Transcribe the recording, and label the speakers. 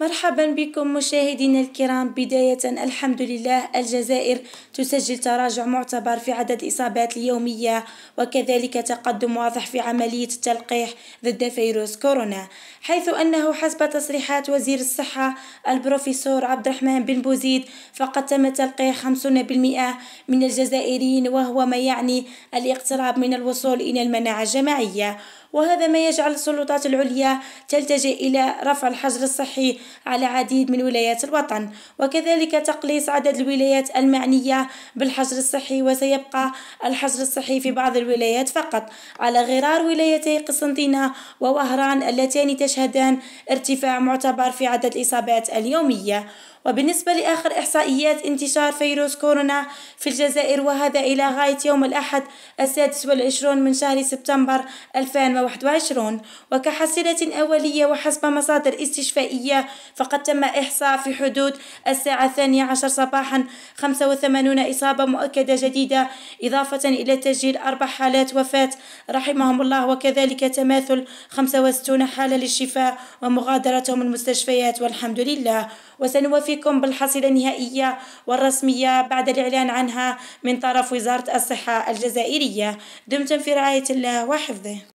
Speaker 1: مرحبا بكم مشاهدينا الكرام بداية الحمد لله الجزائر تسجل تراجع معتبر في عدد الإصابات اليومية وكذلك تقدم واضح في عملية التلقيح ضد فيروس كورونا حيث أنه حسب تصريحات وزير الصحة البروفيسور عبد الرحمن بن بوزيد فقد تم تلقيح 50% من الجزائريين وهو ما يعني الاقتراب من الوصول إلى المناعة الجماعية وهذا ما يجعل السلطات العليا تلتجئ إلى رفع الحجر الصحي على عديد من ولايات الوطن وكذلك تقليص عدد الولايات المعنية بالحجر الصحي وسيبقى الحجر الصحي في بعض الولايات فقط على غرار ولايتي قسنطينة ووهران اللتان تشهدان ارتفاع معتبر في عدد الإصابات اليومية وبالنسبة لآخر إحصائيات انتشار فيروس كورونا في الجزائر وهذا إلى غاية يوم الأحد السادس والعشرون من شهر سبتمبر 2021 وكحصيلة أولية وحسب مصادر استشفائية فقد تم إحصاء في حدود الساعة الثانية عشر صباحا 85 إصابة مؤكدة جديدة إضافة إلى تسجيل أربع حالات وفاة رحمهم الله وكذلك تماثل 65 حالة للشفاء ومغادرتهم المستشفيات والحمد لله وسنوفي عليكم بالحصيلة النهائية والرسمية بعد الإعلان عنها من طرف وزارة الصحة الجزائرية دمتم في رعاية الله وحفظه